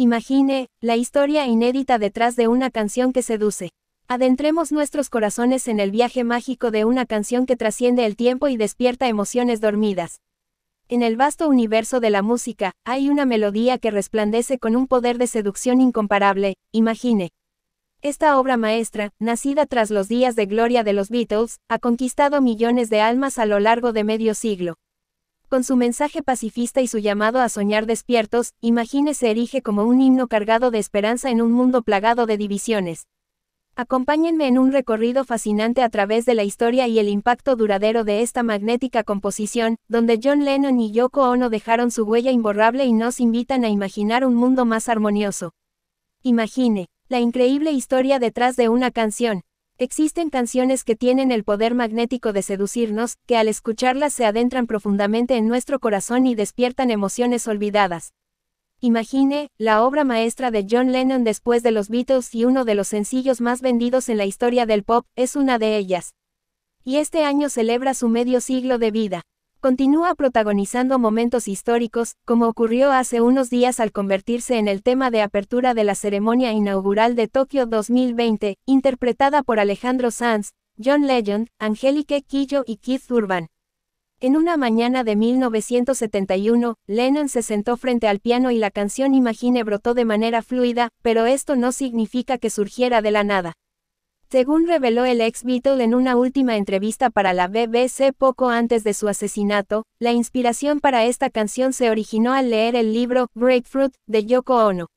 Imagine, la historia inédita detrás de una canción que seduce. Adentremos nuestros corazones en el viaje mágico de una canción que trasciende el tiempo y despierta emociones dormidas. En el vasto universo de la música, hay una melodía que resplandece con un poder de seducción incomparable, imagine. Esta obra maestra, nacida tras los días de gloria de los Beatles, ha conquistado millones de almas a lo largo de medio siglo. Con su mensaje pacifista y su llamado a soñar despiertos, Imagine se erige como un himno cargado de esperanza en un mundo plagado de divisiones. Acompáñenme en un recorrido fascinante a través de la historia y el impacto duradero de esta magnética composición, donde John Lennon y Yoko Ono dejaron su huella imborrable y nos invitan a imaginar un mundo más armonioso. Imagine, la increíble historia detrás de una canción. Existen canciones que tienen el poder magnético de seducirnos, que al escucharlas se adentran profundamente en nuestro corazón y despiertan emociones olvidadas. Imagine, la obra maestra de John Lennon después de los Beatles y uno de los sencillos más vendidos en la historia del pop, es una de ellas. Y este año celebra su medio siglo de vida continúa protagonizando momentos históricos, como ocurrió hace unos días al convertirse en el tema de apertura de la ceremonia inaugural de Tokio 2020, interpretada por Alejandro Sanz, John Legend, Angelique Quillo y Keith Urban. En una mañana de 1971, Lennon se sentó frente al piano y la canción Imagine brotó de manera fluida, pero esto no significa que surgiera de la nada. Según reveló el ex Beatle en una última entrevista para la BBC poco antes de su asesinato, la inspiración para esta canción se originó al leer el libro Breakfruit de Yoko Ono.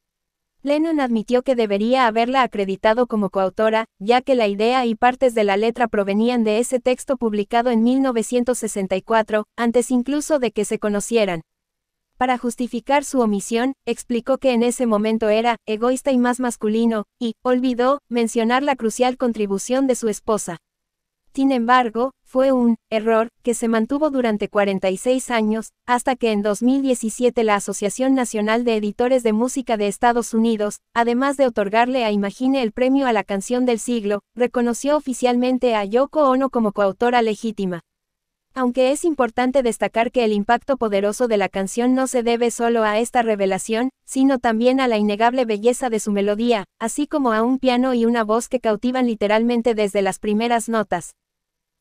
Lennon admitió que debería haberla acreditado como coautora, ya que la idea y partes de la letra provenían de ese texto publicado en 1964, antes incluso de que se conocieran. Para justificar su omisión, explicó que en ese momento era egoísta y más masculino, y olvidó mencionar la crucial contribución de su esposa. Sin embargo, fue un error que se mantuvo durante 46 años, hasta que en 2017 la Asociación Nacional de Editores de Música de Estados Unidos, además de otorgarle a Imagine el premio a la canción del siglo, reconoció oficialmente a Yoko Ono como coautora legítima. Aunque es importante destacar que el impacto poderoso de la canción no se debe solo a esta revelación, sino también a la innegable belleza de su melodía, así como a un piano y una voz que cautivan literalmente desde las primeras notas.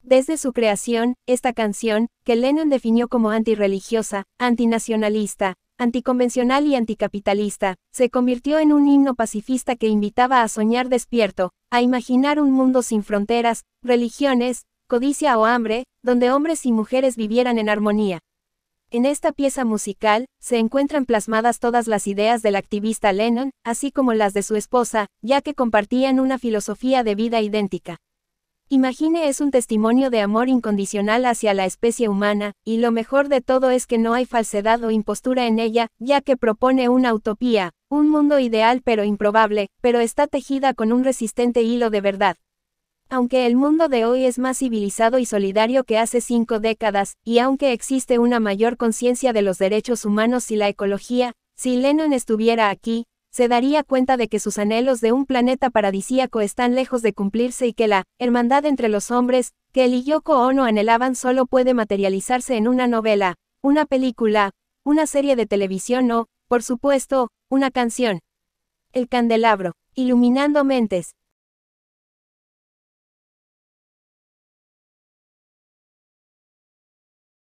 Desde su creación, esta canción, que Lennon definió como antirreligiosa, antinacionalista, anticonvencional y anticapitalista, se convirtió en un himno pacifista que invitaba a soñar despierto, a imaginar un mundo sin fronteras, religiones, codicia o hambre, donde hombres y mujeres vivieran en armonía. En esta pieza musical, se encuentran plasmadas todas las ideas del activista Lennon, así como las de su esposa, ya que compartían una filosofía de vida idéntica. Imagine es un testimonio de amor incondicional hacia la especie humana, y lo mejor de todo es que no hay falsedad o impostura en ella, ya que propone una utopía, un mundo ideal pero improbable, pero está tejida con un resistente hilo de verdad. Aunque el mundo de hoy es más civilizado y solidario que hace cinco décadas, y aunque existe una mayor conciencia de los derechos humanos y la ecología, si Lennon estuviera aquí, se daría cuenta de que sus anhelos de un planeta paradisíaco están lejos de cumplirse y que la hermandad entre los hombres, que el y Yoko Ono anhelaban solo puede materializarse en una novela, una película, una serie de televisión o, por supuesto, una canción. El candelabro, iluminando mentes.